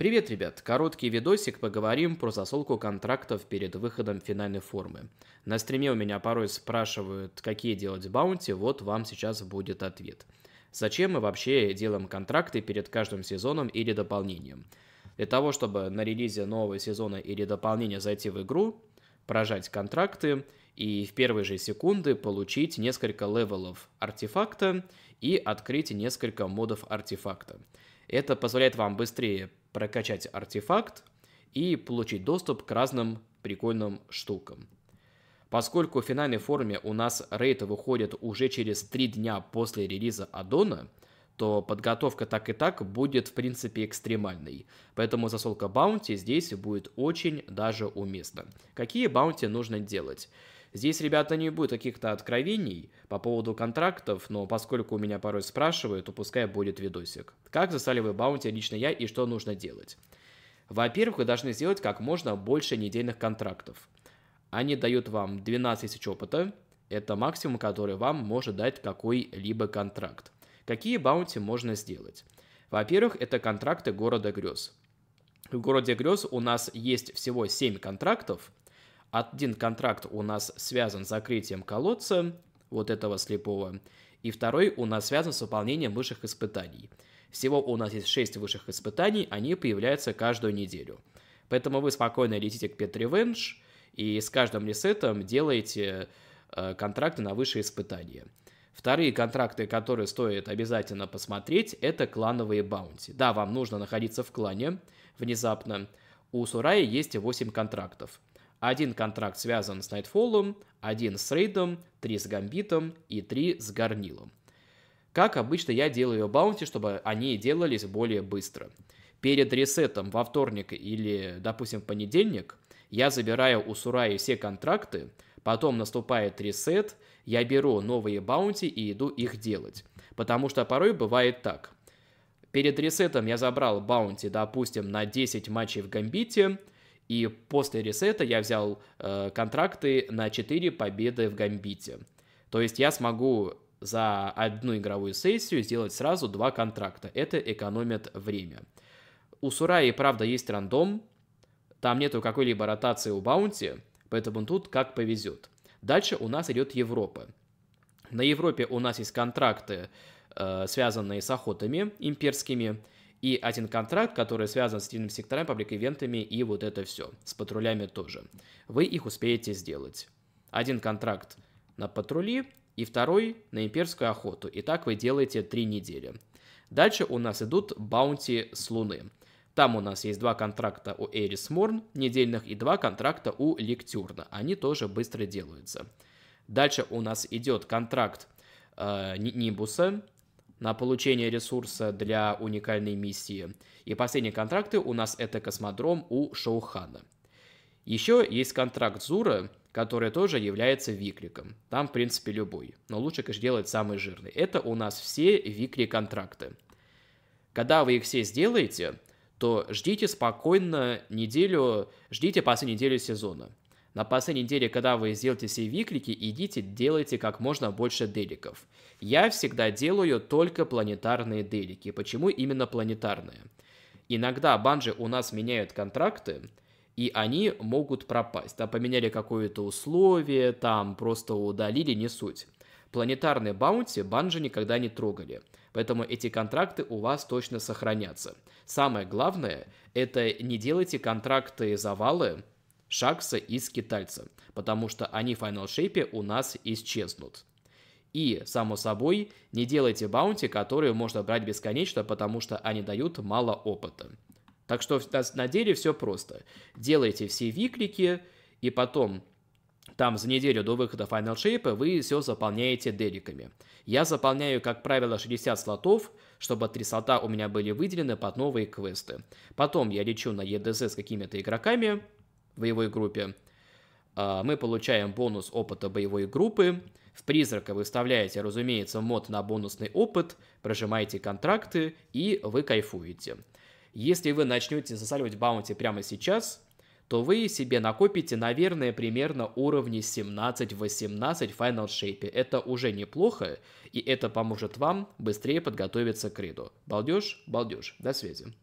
Привет, ребят! Короткий видосик, поговорим про засолку контрактов перед выходом финальной формы. На стриме у меня порой спрашивают, какие делать баунти, вот вам сейчас будет ответ. Зачем мы вообще делаем контракты перед каждым сезоном или дополнением? Для того, чтобы на релизе нового сезона или дополнения зайти в игру, прожать контракты и в первые же секунды получить несколько левелов артефакта и открыть несколько модов артефакта. Это позволяет вам быстрее прокачать артефакт и получить доступ к разным прикольным штукам. Поскольку в финальной форме у нас рейты выходят уже через 3 дня после релиза аддона, то подготовка так и так будет в принципе экстремальной. Поэтому засолка баунти здесь будет очень даже уместна. Какие баунти нужно делать? Здесь, ребята, не будет каких-то откровений по поводу контрактов, но поскольку у меня порой спрашивают, то пускай будет видосик. Как засаливаю баунти лично я и что нужно делать? Во-первых, вы должны сделать как можно больше недельных контрактов. Они дают вам 12 тысяч опыта, это максимум, который вам может дать какой-либо контракт. Какие баунти можно сделать? Во-первых, это контракты города грез. В городе грез у нас есть всего 7 контрактов, один контракт у нас связан с закрытием колодца, вот этого слепого, и второй у нас связан с выполнением высших испытаний. Всего у нас есть 6 высших испытаний, они появляются каждую неделю. Поэтому вы спокойно летите к Pet Revenge и с каждым ресетом делаете э, контракты на высшие испытания. Вторые контракты, которые стоит обязательно посмотреть, это клановые баунти. Да, вам нужно находиться в клане внезапно. У Сурая есть 8 контрактов. Один контракт связан с Найтфоллом, один с Рейдом, три с Гамбитом и три с Горнилом. Как обычно я делаю баунти, чтобы они делались более быстро. Перед ресетом во вторник или, допустим, в понедельник я забираю у Сураи все контракты, потом наступает ресет, я беру новые баунти и иду их делать. Потому что порой бывает так. Перед ресетом я забрал баунти, допустим, на 10 матчей в Гамбите – и после ресета я взял э, контракты на 4 победы в Гамбите. То есть я смогу за одну игровую сессию сделать сразу два контракта. Это экономит время. У Сураи, правда, есть рандом. Там нету какой-либо ротации у Баунти, поэтому тут как повезет. Дальше у нас идет Европа. На Европе у нас есть контракты, э, связанные с охотами имперскими и один контракт, который связан с стильным секторами, паблик-ивентами и вот это все, с патрулями тоже. Вы их успеете сделать. Один контракт на патрули и второй на имперскую охоту. И так вы делаете три недели. Дальше у нас идут баунти с Луны. Там у нас есть два контракта у Эрис Морн недельных и два контракта у Ликтюрна. Они тоже быстро делаются. Дальше у нас идет контракт э, Нибуса на получение ресурса для уникальной миссии. И последние контракты у нас это космодром у Шоухана. Еще есть контракт Зура, который тоже является викликом. Там, в принципе, любой. Но лучше, конечно, делать самый жирный. Это у нас все викли контракты Когда вы их все сделаете, то ждите спокойно неделю, ждите последнюю неделю сезона. На последней неделе, когда вы сделаете все виклики, идите, делайте как можно больше деликов. Я всегда делаю только планетарные делики. Почему именно планетарные? Иногда банжи у нас меняют контракты, и они могут пропасть. Да, поменяли какое-то условие, там просто удалили, не суть. Планетарные баунти банжи никогда не трогали, поэтому эти контракты у вас точно сохранятся. Самое главное – это не делайте контракты завалы, Шакса и Скитальца, потому что они в Final Shape у нас исчезнут. И, само собой, не делайте баунти, которые можно брать бесконечно, потому что они дают мало опыта. Так что на деле все просто. Делайте все виклики, и потом там за неделю до выхода Final Shape вы все заполняете деликами. Я заполняю, как правило, 60 слотов, чтобы три слота у меня были выделены под новые квесты. Потом я лечу на ЕДЗ с какими-то игроками, боевой группе. А, мы получаем бонус опыта боевой группы. В призрака вы вставляете, разумеется, мод на бонусный опыт, прожимаете контракты и вы кайфуете. Если вы начнете засаливать баунти прямо сейчас, то вы себе накопите, наверное, примерно уровни 17-18 Final Shape. Это уже неплохо, и это поможет вам быстрее подготовиться к риду. Балдеж, балдеж. До связи.